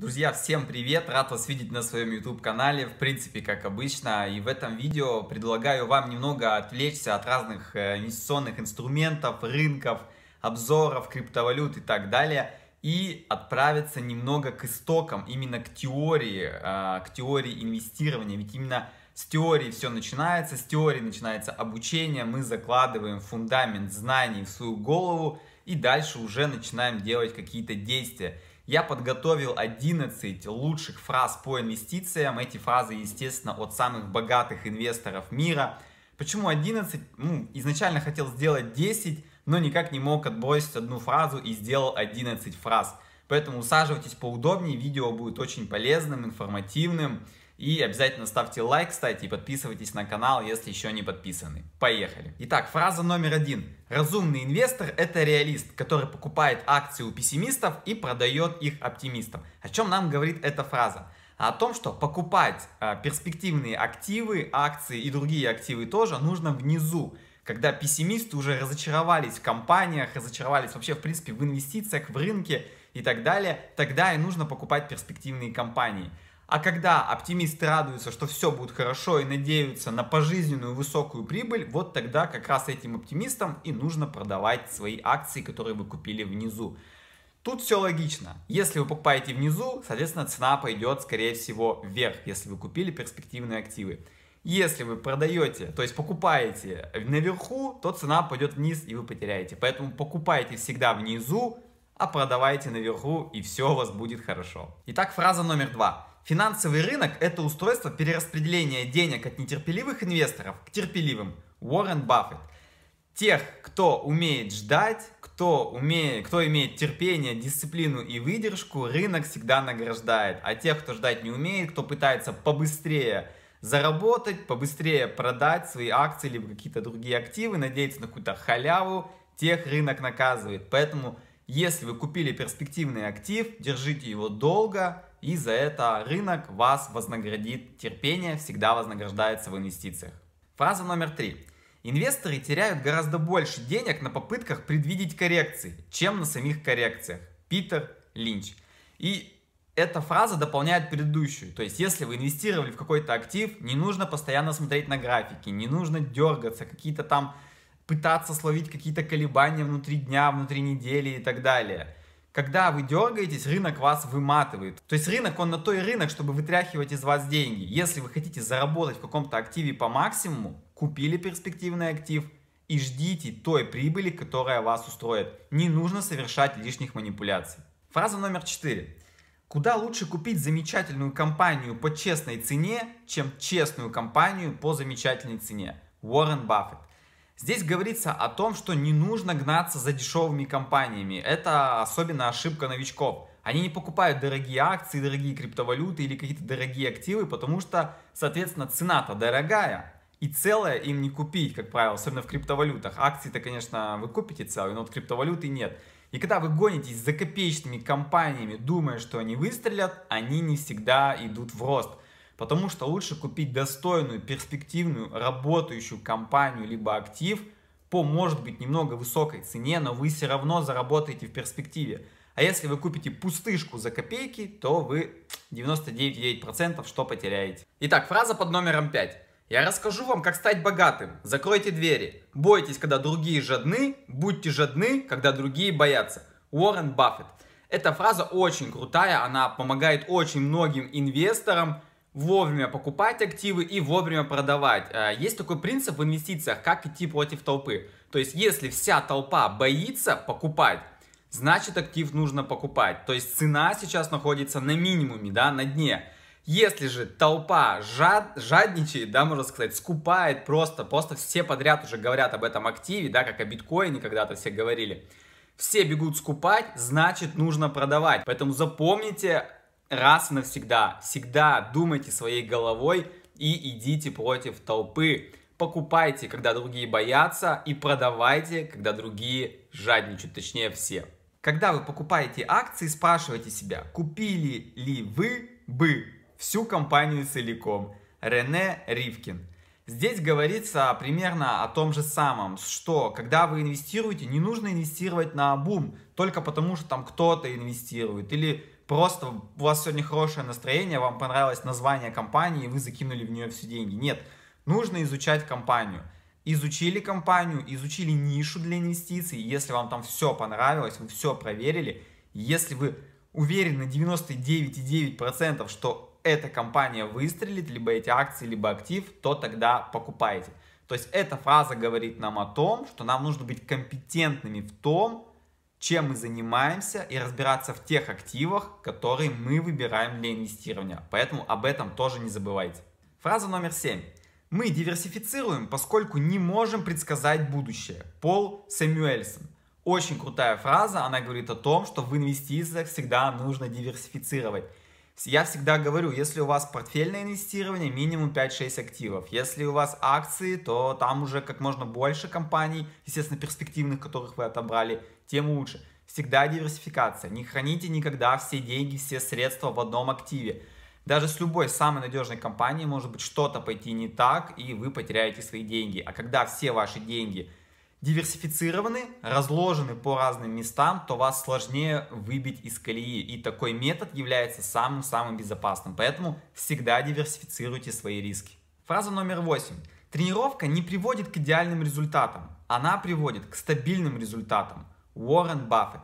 Друзья, всем привет! Рад вас видеть на своем YouTube-канале, в принципе, как обычно. И в этом видео предлагаю вам немного отвлечься от разных э, инвестиционных инструментов, рынков, обзоров, криптовалют и так далее. И отправиться немного к истокам, именно к теории, э, к теории инвестирования. Ведь именно с теории все начинается, с теории начинается обучение, мы закладываем фундамент знаний в свою голову и дальше уже начинаем делать какие-то действия. Я подготовил 11 лучших фраз по инвестициям. Эти фразы, естественно, от самых богатых инвесторов мира. Почему 11? Ну, изначально хотел сделать 10, но никак не мог отбросить одну фразу и сделал 11 фраз. Поэтому усаживайтесь поудобнее, видео будет очень полезным, информативным. И обязательно ставьте лайк, кстати, и подписывайтесь на канал, если еще не подписаны. Поехали! Итак, фраза номер один. Разумный инвестор – это реалист, который покупает акции у пессимистов и продает их оптимистам. О чем нам говорит эта фраза? А о том, что покупать э, перспективные активы, акции и другие активы тоже нужно внизу, когда пессимисты уже разочаровались в компаниях, разочаровались вообще, в принципе, в инвестициях, в рынке и так далее, тогда и нужно покупать перспективные компании. А когда оптимисты радуются, что все будет хорошо и надеются на пожизненную высокую прибыль, вот тогда как раз этим оптимистам и нужно продавать свои акции, которые вы купили внизу. Тут все логично. Если вы покупаете внизу, соответственно, цена пойдет, скорее всего, вверх, если вы купили перспективные активы. Если вы продаете, то есть покупаете наверху, то цена пойдет вниз и вы потеряете. Поэтому покупайте всегда внизу, а продавайте наверху, и все у вас будет хорошо. Итак, фраза номер два. Финансовый рынок – это устройство перераспределения денег от нетерпеливых инвесторов к терпеливым. Уоррен Баффет. Тех, кто умеет ждать, кто, умеет, кто имеет терпение, дисциплину и выдержку, рынок всегда награждает. А тех, кто ждать не умеет, кто пытается побыстрее заработать, побыстрее продать свои акции либо какие-то другие активы, надеяться на какую-то халяву, тех рынок наказывает. Поэтому если вы купили перспективный актив, держите его долго, и за это рынок вас вознаградит. Терпение всегда вознаграждается в инвестициях. Фраза номер три. Инвесторы теряют гораздо больше денег на попытках предвидеть коррекции, чем на самих коррекциях. Питер Линч. И эта фраза дополняет предыдущую. То есть, если вы инвестировали в какой-то актив, не нужно постоянно смотреть на графики, не нужно дергаться, какие-то там пытаться словить какие-то колебания внутри дня, внутри недели и так далее. Когда вы дергаетесь, рынок вас выматывает. То есть рынок, он на то и рынок, чтобы вытряхивать из вас деньги. Если вы хотите заработать в каком-то активе по максимуму, купили перспективный актив и ждите той прибыли, которая вас устроит. Не нужно совершать лишних манипуляций. Фраза номер 4. Куда лучше купить замечательную компанию по честной цене, чем честную компанию по замечательной цене? Уоррен Баффет. Здесь говорится о том, что не нужно гнаться за дешевыми компаниями. Это особенно ошибка новичков. Они не покупают дорогие акции, дорогие криптовалюты или какие-то дорогие активы, потому что, соответственно, цена-то дорогая. И целое им не купить, как правило, особенно в криптовалютах. Акции-то, конечно, вы купите целые, но вот криптовалюты нет. И когда вы гонитесь за копеечными компаниями, думая, что они выстрелят, они не всегда идут в рост. Потому что лучше купить достойную, перспективную, работающую компанию либо актив по, может быть, немного высокой цене, но вы все равно заработаете в перспективе. А если вы купите пустышку за копейки, то вы 99,9% что потеряете. Итак, фраза под номером 5. Я расскажу вам, как стать богатым. Закройте двери. Бойтесь, когда другие жадны. Будьте жадны, когда другие боятся. Уоррен Баффет. Эта фраза очень крутая, она помогает очень многим инвесторам, вовремя покупать активы и вовремя продавать. Э, есть такой принцип в инвестициях, как идти против толпы. То есть, если вся толпа боится покупать, значит актив нужно покупать. То есть цена сейчас находится на минимуме, да, на дне. Если же толпа жад, жадничает, да, можно сказать, скупает просто, просто все подряд уже говорят об этом активе, да, как о биткоине когда-то все говорили. Все бегут скупать, значит нужно продавать. Поэтому запомните раз и навсегда. Всегда думайте своей головой и идите против толпы. Покупайте, когда другие боятся, и продавайте, когда другие жадничают, точнее все. Когда вы покупаете акции, спрашивайте себя, купили ли вы бы всю компанию целиком. Рене Ривкин. Здесь говорится примерно о том же самом, что когда вы инвестируете, не нужно инвестировать на бум, только потому что там кто-то инвестирует или просто у вас сегодня хорошее настроение, вам понравилось название компании, и вы закинули в нее все деньги. Нет, нужно изучать компанию. Изучили компанию, изучили нишу для инвестиций, если вам там все понравилось, вы все проверили, если вы уверены 99,9%, что эта компания выстрелит, либо эти акции, либо актив, то тогда покупайте. То есть эта фраза говорит нам о том, что нам нужно быть компетентными в том, чем мы занимаемся и разбираться в тех активах, которые мы выбираем для инвестирования. Поэтому об этом тоже не забывайте. Фраза номер семь. Мы диверсифицируем, поскольку не можем предсказать будущее. Пол Сэмюэльсон. Очень крутая фраза, она говорит о том, что в инвестициях всегда нужно диверсифицировать. Я всегда говорю, если у вас портфельное инвестирование, минимум 5-6 активов. Если у вас акции, то там уже как можно больше компаний, естественно, перспективных, которых вы отобрали тем лучше. Всегда диверсификация. Не храните никогда все деньги, все средства в одном активе. Даже с любой самой надежной компанией может быть что-то пойти не так, и вы потеряете свои деньги. А когда все ваши деньги диверсифицированы, разложены по разным местам, то вас сложнее выбить из колеи. И такой метод является самым-самым безопасным. Поэтому всегда диверсифицируйте свои риски. Фраза номер восемь. Тренировка не приводит к идеальным результатам. Она приводит к стабильным результатам. Уоррен Баффет.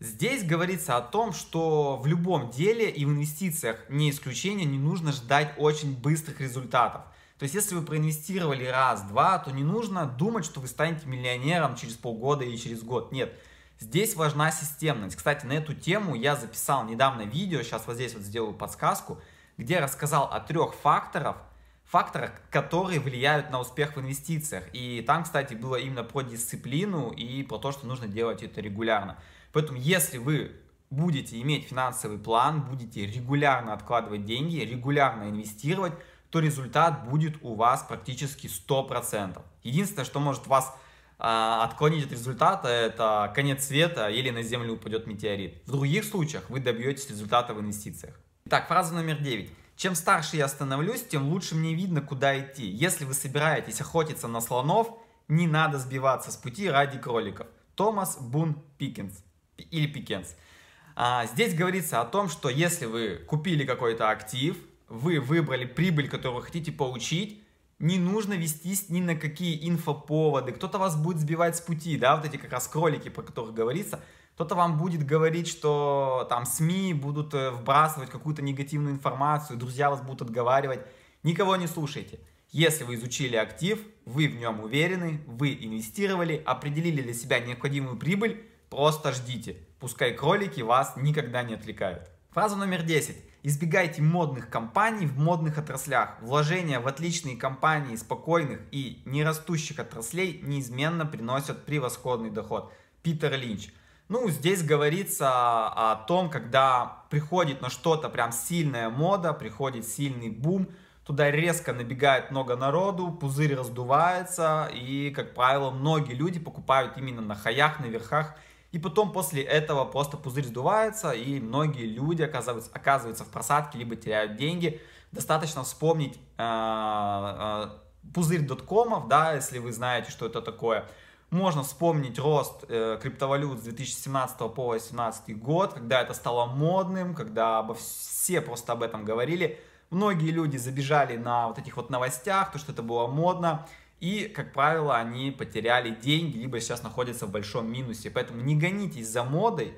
Здесь говорится о том, что в любом деле и в инвестициях не исключение, не нужно ждать очень быстрых результатов. То есть, если вы проинвестировали раз-два, то не нужно думать, что вы станете миллионером через полгода или через год. Нет, здесь важна системность. Кстати, на эту тему я записал недавно видео, сейчас вот здесь вот сделаю подсказку, где рассказал о трех факторах, факторах, которые влияют на успех в инвестициях. И там, кстати, было именно про дисциплину и про то, что нужно делать это регулярно. Поэтому, если вы будете иметь финансовый план, будете регулярно откладывать деньги, регулярно инвестировать, то результат будет у вас практически 100%. Единственное, что может вас а, отклонить от результата, это конец света или на Землю упадет метеорит. В других случаях вы добьетесь результата в инвестициях. Итак, фраза номер 9. Чем старше я становлюсь, тем лучше мне видно, куда идти. Если вы собираетесь охотиться на слонов, не надо сбиваться с пути ради кроликов. Томас Бун Пикенс или Пикенс. А, здесь говорится о том, что если вы купили какой-то актив, вы выбрали прибыль, которую хотите получить, не нужно вестись ни на какие инфоповоды. Кто-то вас будет сбивать с пути, да, вот эти как раз кролики, про которых говорится – кто-то вам будет говорить, что там СМИ будут э, вбрасывать какую-то негативную информацию, друзья вас будут отговаривать. Никого не слушайте. Если вы изучили актив, вы в нем уверены, вы инвестировали, определили для себя необходимую прибыль, просто ждите. Пускай кролики вас никогда не отвлекают. Фраза номер 10. Избегайте модных компаний в модных отраслях. Вложения в отличные компании спокойных и нерастущих отраслей неизменно приносят превосходный доход. Питер Линч – ну, здесь говорится о том, когда приходит на что-то прям сильная мода, приходит сильный бум, туда резко набегает много народу, пузырь раздувается, и, как правило, многие люди покупают именно на хаях, на верхах, и потом после этого просто пузырь сдувается, и многие люди оказываются, оказываются в просадке, либо теряют деньги. Достаточно вспомнить э, э, пузырь доткомов, да, если вы знаете, что это такое – можно вспомнить рост э, криптовалют с 2017 по 2018 год, когда это стало модным, когда обо все просто об этом говорили. Многие люди забежали на вот этих вот новостях, то, что это было модно. И, как правило, они потеряли деньги, либо сейчас находятся в большом минусе. Поэтому не гонитесь за модой,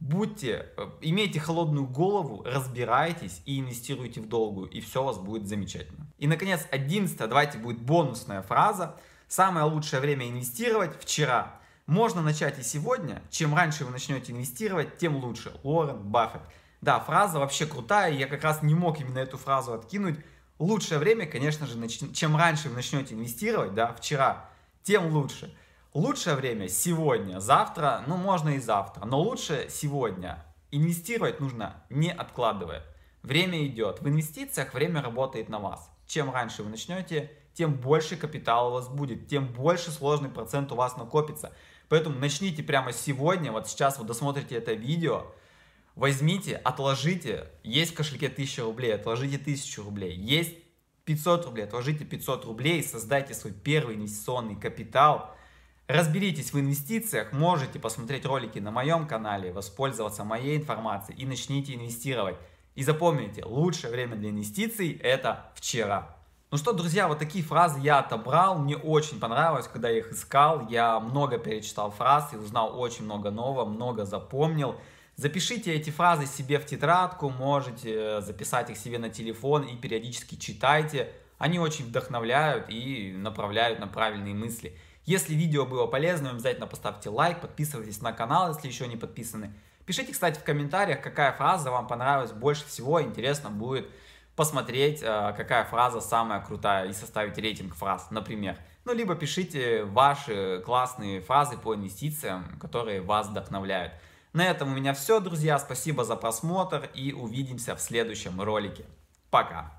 будьте, э, имейте холодную голову, разбирайтесь и инвестируйте в долгую, и все у вас будет замечательно. И, наконец, одиннадцатое. давайте будет бонусная фраза – Самое лучшее время инвестировать вчера. Можно начать и сегодня. Чем раньше вы начнете инвестировать, тем лучше. Лорен Баффет. Да, фраза вообще крутая, я как раз не мог именно эту фразу откинуть. Лучшее время, конечно же, нач... чем раньше вы начнете инвестировать, да, вчера, тем лучше. Лучшее время сегодня, завтра, ну можно и завтра, но лучше сегодня. Инвестировать нужно не откладывая. Время идет. В инвестициях время работает на вас. Чем раньше вы начнете тем больше капитал у вас будет, тем больше сложный процент у вас накопится. Поэтому начните прямо сегодня, вот сейчас вы досмотрите это видео, возьмите, отложите, есть в кошельке 1000 рублей, отложите 1000 рублей, есть 500 рублей, отложите 500 рублей, создайте свой первый инвестиционный капитал, разберитесь в инвестициях, можете посмотреть ролики на моем канале, воспользоваться моей информацией и начните инвестировать. И запомните, лучшее время для инвестиций – это вчера. Ну что, друзья, вот такие фразы я отобрал. Мне очень понравилось, когда я их искал. Я много перечитал фраз и узнал очень много нового, много запомнил. Запишите эти фразы себе в тетрадку, можете э, записать их себе на телефон и периодически читайте. Они очень вдохновляют и направляют на правильные мысли. Если видео было полезным, обязательно поставьте лайк, подписывайтесь на канал, если еще не подписаны. Пишите, кстати, в комментариях, какая фраза вам понравилась больше всего, интересно будет посмотреть, э, какая фраза самая крутая и составить рейтинг фраз, например. Ну, либо пишите ваши классные фразы по инвестициям, которые вас вдохновляют. На этом у меня все, друзья. Спасибо за просмотр и увидимся в следующем ролике. Пока!